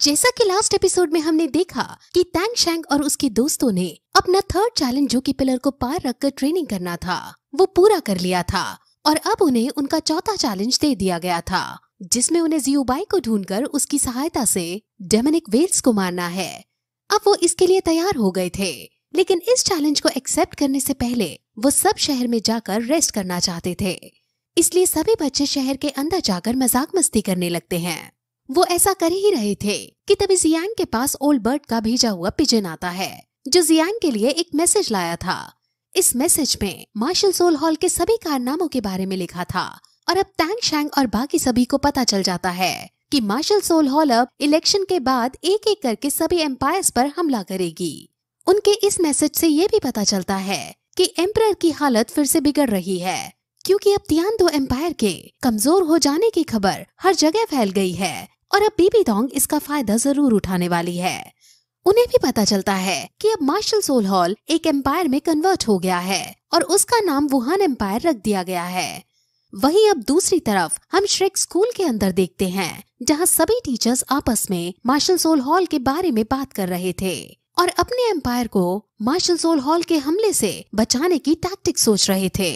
जैसा कि last episode में हमने देखा कि तैंग शैंग और उसके दोस्तों ने अपना थर्ड चैलेंज जो कि पिलर को पार रखकर ट्रेनिंग करना था वो पूरा कर लिया था और अब उन्हें उनका चौथा चैलेंज दे दिया गया था जिसमें उन्हें जियो बाई को ढूंढकर उसकी सहायता से डेमेनिक वेल्स को मारना है अब वो इसके लिए तैयार हो गए थे लेकिन इस चैलेंज को एक्सेप्ट करने से पहले वो सब शहर में जाकर रेस्ट करना चाहते थे इसलिए सभी बच्चे शहर के अंदर जाकर मजाक मस्ती करने लगते हैं वो ऐसा कर ही रहे थे कि तभी जियांग के पास ओल्ड बर्ड का भेजा हुआ पिजन आता है जो जियांग के लिए एक मैसेज लाया था इस मैसेज में मार्शल सोल हॉल के सभी कारनामों के बारे में लिखा था और अब तैंग शैंग और बाकी सभी को पता चल जाता है कि मार्शल सोल हॉल अब इलेक्शन के बाद एक एक करके सभी एम्पायर पर हमला करेगी उनके इस मैसेज से ये भी पता चलता है कि एम्पर की हालत फिर से बिगड़ रही है क्योंकि अब तियान दो एम्पायर के कमजोर हो जाने की खबर हर जगह फैल गई है और अब बीबी डोंग इसका फायदा जरूर उठाने वाली है उन्हें भी पता चलता है कि अब मार्शल सोल हॉल एक एम्पायर में कन्वर्ट हो गया है और उसका नाम वुहान एम्पायर रख दिया गया है वहीं अब दूसरी तरफ हम श्रेक स्कूल के अंदर देखते हैं जहां सभी टीचर्स आपस में मार्शल सोल हॉल के बारे में बात कर रहे थे और अपने एम्पायर को मार्शल सोल हॉल के हमले से बचाने की टैक्टिक सोच रहे थे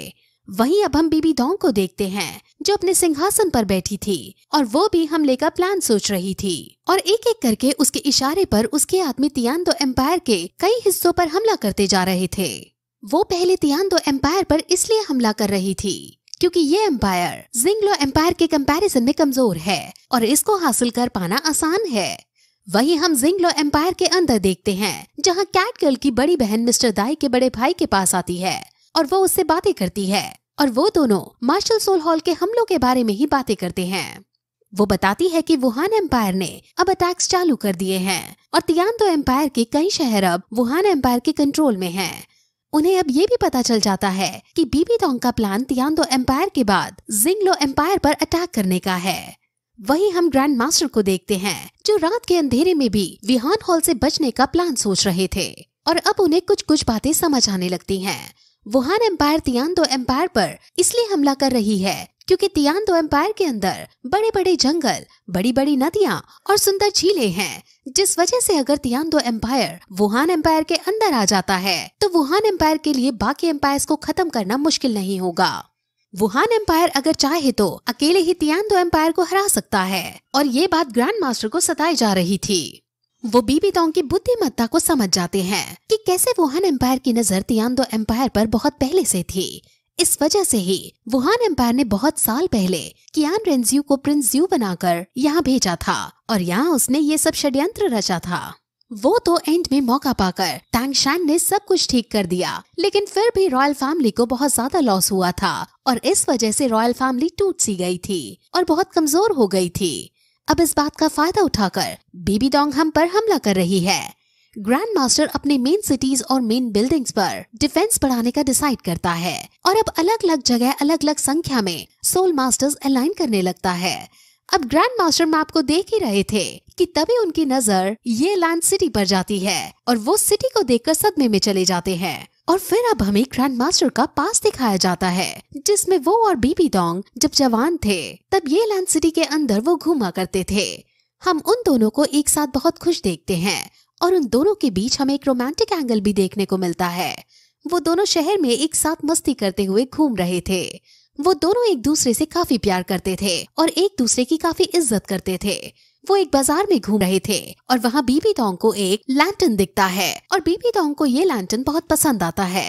वहीं अब हम बीबी डोंग को देखते हैं जो अपने सिंहासन पर बैठी थी और वो भी हमले का प्लान सोच रही थी और एक एक करके उसके इशारे पर उसके आदमी दो एम्पायर के कई हिस्सों पर हमला करते जा रहे थे वो पहले दो एम्पायर पर इसलिए हमला कर रही थी क्योंकि ये एम्पायर जिंगलो एम्पायर के कंपैरिजन में कमजोर है और इसको हासिल कर पाना आसान है वहीं हम जिंगलो एम्पायर के अंदर देखते हैं जहां कैट गर्ल की बड़ी बहन मिस्टर दाई के बड़े भाई के पास आती है और वो उससे बातें करती है और वो दोनों मार्शल सोल हॉल के हमलों के बारे में ही बातें करते हैं वो बताती है कि वुहान एम्पायर ने अब अटैक्स चालू कर दिए हैं और तियानदो एम्पायर के कई शहर अब वुहान एम्पायर के कंट्रोल में हैं। उन्हें अब ये भी पता चल जाता है कि बीबी तोंग का प्लान तियानदो एम्पायर के बाद जिंगलो एम्पायर पर अटैक करने का है वही हम ग्रैंड मास्टर को देखते हैं जो रात के अंधेरे में भी विहान हॉल से बचने का प्लान सोच रहे थे और अब उन्हें कुछ कुछ बातें समझ आने लगती हैं वुहान एम्पायर तियानदो एम्पायर पर इसलिए हमला कर रही है क्योंकि तियानदो एम्पायर के अंदर बड़े बड़े जंगल बड़ी बड़ी नदियाँ और सुंदर झीलें हैं जिस वजह से अगर तियानदो एम्पायर वुहान एम्पायर के अंदर आ जाता है तो वुहान एम्पायर के लिए बाकी एम्पायर को खत्म करना मुश्किल नहीं होगा वुहान एम्पायर अगर चाहे तो अकेले ही तियानदो एम्पायर को हरा सकता है और ये बात ग्रैंड मास्टर को सताई जा रही थी वो बीबी डोंग की बुद्धिमत्ता को समझ जाते हैं कि कैसे वुहान एम्पायर की नजर तियांदो एम्पायर पर बहुत पहले से थी इस वजह से ही वुहान एम्पायर ने बहुत साल पहले कियान रेंजियो को प्रिंस जू बनाकर यहाँ भेजा था और यहाँ उसने ये सब षड्यंत्र रचा था वो तो एंड में मौका पाकर शैन ने सब कुछ ठीक कर दिया लेकिन फिर भी रॉयल फैमिली को बहुत ज्यादा लॉस हुआ था और इस वजह से रॉयल फैमिली टूट सी गई थी और बहुत कमजोर हो गई थी अब इस बात का फायदा उठाकर बीबी डोंग हम पर हमला कर रही है ग्रैंड मास्टर अपने मेन सिटीज और मेन बिल्डिंग्स पर डिफेंस बढ़ाने का डिसाइड करता है और अब अलग अलग जगह अलग अलग संख्या में सोल मास्टर्स अलाइन करने लगता है अब ग्रैंड मास्टर मैप को देख ही रहे थे कि तभी उनकी नजर ये लैंड सिटी पर जाती है और वो सिटी को देखकर सदमे में चले जाते हैं और फिर अब हमें ग्रैंड मास्टर का पास दिखाया जाता है जिसमें वो और बीबी डोंग जब जवान थे तब ये लैंड सिटी के अंदर वो घूमा करते थे हम उन दोनों को एक साथ बहुत खुश देखते हैं और उन दोनों के बीच हमें एक रोमांटिक एंगल भी देखने को मिलता है वो दोनों शहर में एक साथ मस्ती करते हुए घूम रहे थे वो दोनों एक दूसरे से काफी प्यार करते थे और एक दूसरे की काफी इज्जत करते थे वो एक बाजार में घूम रहे थे और वहाँ बीबी डोंग को एक लैंटन दिखता है और बीबी डोंग को ये लैंटन बहुत पसंद आता है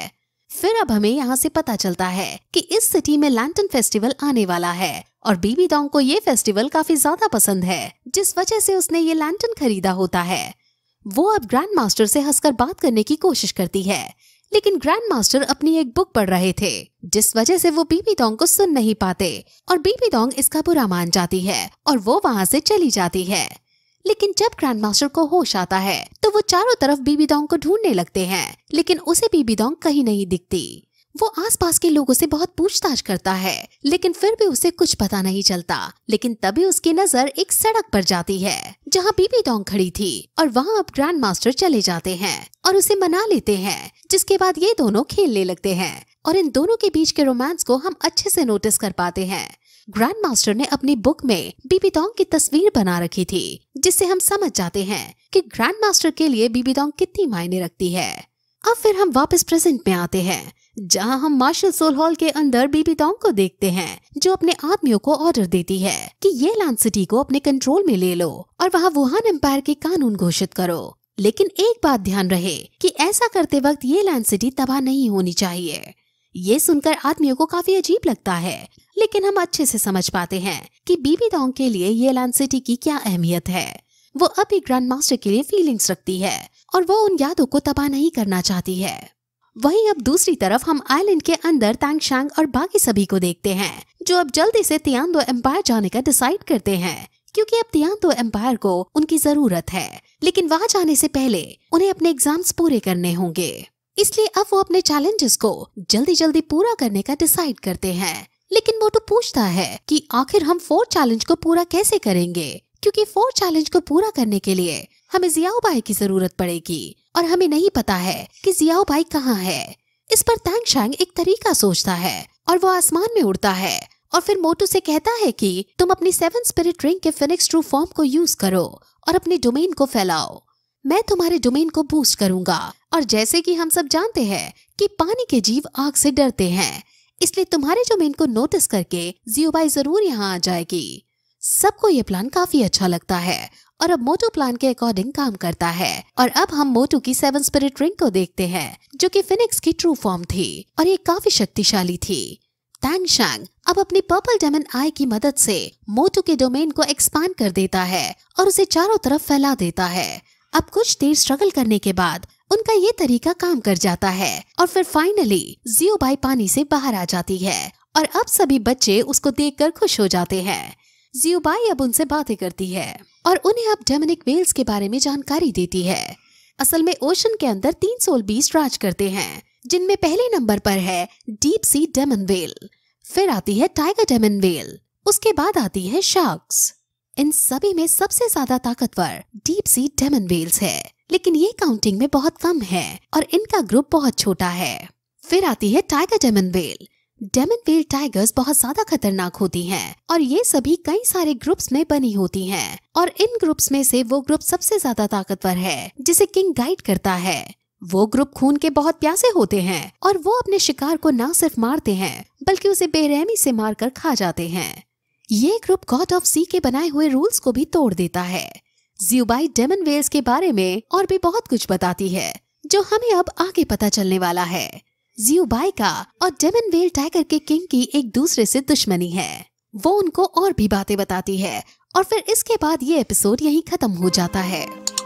फिर अब हमें यहाँ से पता चलता है कि इस सिटी में लैंटन फेस्टिवल आने वाला है और बीबी डोंग को ये फेस्टिवल काफी ज्यादा पसंद है जिस वजह से उसने ये लैंटन खरीदा होता है वो अब ग्रैंड मास्टर से हंसकर बात करने की कोशिश करती है लेकिन ग्रैंड मास्टर अपनी एक बुक पढ़ रहे थे जिस वजह से वो बीबी दोंग को सुन नहीं पाते और बीबी दोंग इसका बुरा मान जाती है और वो वहाँ से चली जाती है लेकिन जब ग्रैंड मास्टर को होश आता है तो वो चारों तरफ बीबी दोंग को ढूंढने लगते हैं लेकिन उसे बीबी दोंग कहीं नहीं दिखती वो आसपास के लोगों से बहुत पूछताछ करता है लेकिन फिर भी उसे कुछ पता नहीं चलता लेकिन तभी उसकी नजर एक सड़क पर जाती है जहाँ बीबी डोंग खड़ी थी और वहाँ अब ग्रैंड मास्टर चले जाते हैं और उसे मना लेते हैं जिसके बाद ये दोनों खेलने लगते हैं और इन दोनों के बीच के रोमांस को हम अच्छे से नोटिस कर पाते हैं ग्रैंड मास्टर ने अपनी बुक में बीबी डोंग की तस्वीर बना रखी थी जिससे हम समझ जाते हैं कि ग्रैंड मास्टर के लिए बीबी डोंग कितनी मायने रखती है अब फिर हम वापस प्रेजेंट में आते हैं जहां हम मार्शल सोल हॉल के अंदर बीबी डॉन्ग को देखते हैं जो अपने आदमियों को ऑर्डर देती है कि ये लैंड सिटी को अपने कंट्रोल में ले लो और वहां वुहान एम्पायर के कानून घोषित करो लेकिन एक बात ध्यान रहे कि ऐसा करते वक्त ये लैंड सिटी तबाह नहीं होनी चाहिए ये सुनकर आदमियों को काफी अजीब लगता है लेकिन हम अच्छे से समझ पाते हैं कि बीबी डॉन्ग के लिए ये लैंड सिटी की क्या अहमियत है वो अभी ग्रैंड मास्टर के लिए फीलिंग्स रखती है और वो उन यादों को तबाह नहीं करना चाहती है वहीं अब दूसरी तरफ हम आइलैंड के अंदर तांगशांग और बाकी सभी को देखते हैं जो अब जल्दी से तियान्दो एम्पायर जाने का डिसाइड करते हैं क्योंकि अब तियान्दो एम्पायर को उनकी जरूरत है लेकिन वहाँ जाने से पहले उन्हें अपने एग्जाम्स पूरे करने होंगे इसलिए अब वो अपने चैलेंजेस को जल्दी जल्दी पूरा करने का डिसाइड करते हैं लेकिन मोटू तो पूछता है कि आखिर हम फोर चैलेंज को पूरा कैसे करेंगे क्योंकि फोर चैलेंज को पूरा करने के लिए हमें जियाओ भाई की जरूरत पड़ेगी और हमें नहीं पता है कि जियाओ भाई कहाँ है इस पर तैंग शांग एक तरीका सोचता है और वो आसमान में उड़ता है और फिर मोटू से कहता है कि तुम अपनी सेवन स्पिरिट रिंग के फिनिक्स ट्रू फॉर्म को यूज करो और अपने डोमेन को फैलाओ मैं तुम्हारे डोमेन को बूस्ट करूंगा और जैसे कि हम सब जानते हैं कि पानी के जीव आग से डरते हैं इसलिए तुम्हारे डोमेन को नोटिस करके जियो बाई जरूर यहाँ आ जाएगी सबको ये प्लान काफी अच्छा लगता है और अब मोटू प्लान के अकॉर्डिंग काम करता है और अब हम मोटू की सेवन स्पिरिट रिंग को देखते हैं जो कि फिनिक्स की ट्रू फॉर्म थी और ये काफी शक्तिशाली थी तैंगशांग अब अपनी पर्पल डेमन आई की मदद से मोटू के डोमेन को एक्सपांड कर देता है और उसे चारों तरफ फैला देता है अब कुछ देर स्ट्रगल करने के बाद उनका ये तरीका काम कर जाता है और फिर फाइनली जियो बाई पानी से बाहर आ जाती है और अब सभी बच्चे उसको देखकर खुश हो जाते हैं जियोबाई अब उनसे बातें करती है और उन्हें अब डेमनिक वेल्स के बारे में जानकारी देती है असल में ओशन के अंदर तीन सोल बीस राज करते हैं जिनमें पहले नंबर पर है डीप सी डेमन वेल फिर आती है टाइगर डेमन वेल उसके बाद आती है शार्क्स इन सभी में सबसे ज्यादा ताकतवर डीप सी डेमन वेल्स है लेकिन ये काउंटिंग में बहुत कम है और इनका ग्रुप बहुत छोटा है फिर आती है tiger demon whale demon whale tigers बहुत ज्यादा खतरनाक होती हैं और ये सभी कई सारे ग्रुप्स में बनी होती हैं और इन ग्रुप्स में से वो ग्रुप सबसे ज्यादा ताकतवर है जिसे किंग गाइड करता है वो ग्रुप खून के बहुत प्यासे होते हैं और वो अपने शिकार को न सिर्फ मारते हैं बल्कि उसे बेरहमी से मारकर खा जाते हैं ये ग्रुप गॉड ऑफ सी के बनाए हुए रूल्स को भी तोड़ देता है ज्यूबाई डेमन वेल्स के बारे में और भी बहुत कुछ बताती है जो हमें अब आगे पता चलने वाला है जियो का और वेल टाइगर के किंग की एक दूसरे से दुश्मनी है वो उनको और भी बातें बताती है और फिर इसके बाद ये एपिसोड यहीं खत्म हो जाता है